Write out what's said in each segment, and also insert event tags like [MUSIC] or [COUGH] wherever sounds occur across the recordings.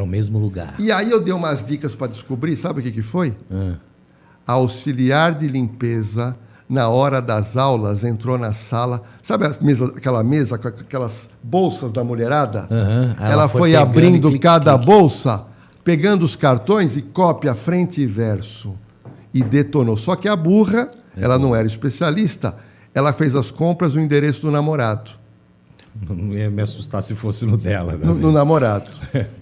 Para o mesmo lugar. E aí eu dei umas dicas para descobrir, sabe o que, que foi? Ah. Auxiliar de limpeza na hora das aulas, entrou na sala. Sabe mesa, aquela mesa com aquelas bolsas da mulherada? Uhum. Ela, Ela, foi, foi abrindo clique, cada clique. bolsa, pegando os cartões e cópia frente e verso. E detonou. Só que a burra, é ela não era especialista, ela fez as compras no endereço do namorado. Não ia me assustar se fosse no dela. Né? No, no, namorado.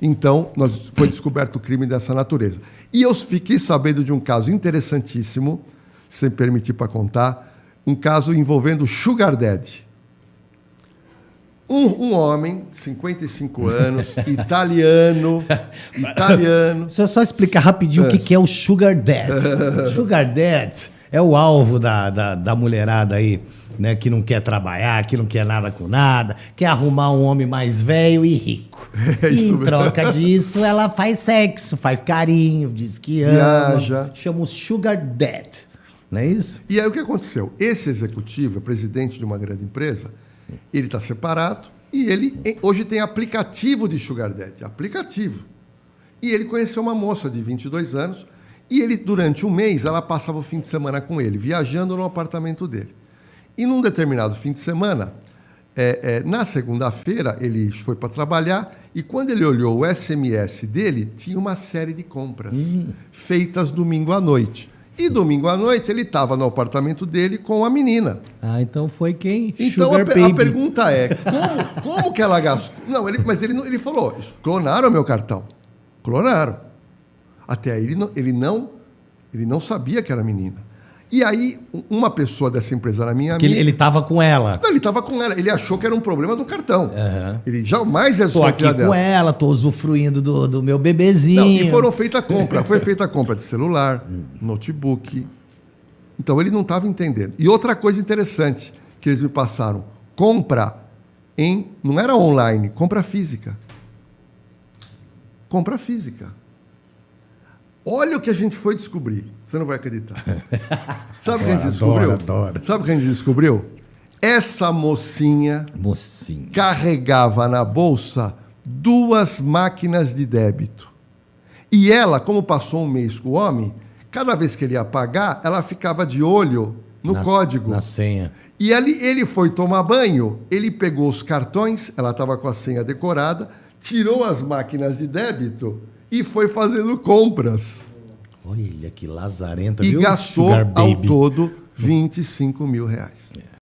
Então, nós, foi descoberto o crime dessa natureza. E eu fiquei sabendo de um caso interessantíssimo, sem permitir para contar, um caso envolvendo Sugar Daddy. Um, um homem, 55 anos, [LAUGHS] italiano, italiano... Se eu só explicar rapidinho é. o que é o Sugar Daddy. [LAUGHS] Sugar Daddy é o alvo da, da, da, mulherada aí, né? Que não quer trabalhar, que não quer nada com nada, quer arrumar um homem mais velho e rico. [LAUGHS] É e em mesmo. troca disso, ela faz sexo, faz carinho, diz que ama. Viaja. Chama o Sugar Dad. Não é isso? E aí o que aconteceu? Esse executivo é presidente de uma grande empresa, ele está separado e ele hoje tem aplicativo de Sugar Dad, aplicativo. E ele conheceu uma moça de 22 anos e ele, durante um mês, ela passava o fim de semana com ele, viajando no apartamento dele. E num determinado fim de semana, é, é, na segunda-feira, ele foi para trabalhar e quando ele olhou o SMS dele, tinha uma série de compras hum. feitas domingo à noite. E domingo à noite ele estava no apartamento dele com a menina. Ah, então foi quem? Então a, per a, pergunta é: como, como que ela gastou? Não, ele, mas ele, ele falou: clonaram meu cartão. Clonaram. Até aí ele não, ele não, ele não sabia que era menina. E aí, uma pessoa dessa empresa era minha que amiga. Ele estava com ela. Não, ele estava com ela. Ele achou que era um problema do cartão. Uhum. Ele jamais resolveu Tô aqui com ela, estou usufruindo do, do meu bebezinho. Não, e foram feita a compra. Foi feita a compra de celular, notebook. Então ele não estava entendendo. E outra coisa interessante que eles me passaram: compra em. Não era online, compra física. Compra física. Olha o que a gente foi descobrir. Você não vai acreditar. [LAUGHS] Sabe quem descobriu? Adoro, Sabe quem descobriu? Essa mocinha, mocinha carregava na bolsa duas máquinas de débito. E ela, como passou um mês com o homem, cada vez que ele ia pagar, ela ficava de olho no na, código. Na senha. E ele foi tomar banho, ele pegou os cartões, ela estava com a senha decorada, tirou as máquinas de débito e foi fazendo compras. Olha que lazarenta, E viu? gastou ao todo 25 mil reais. É.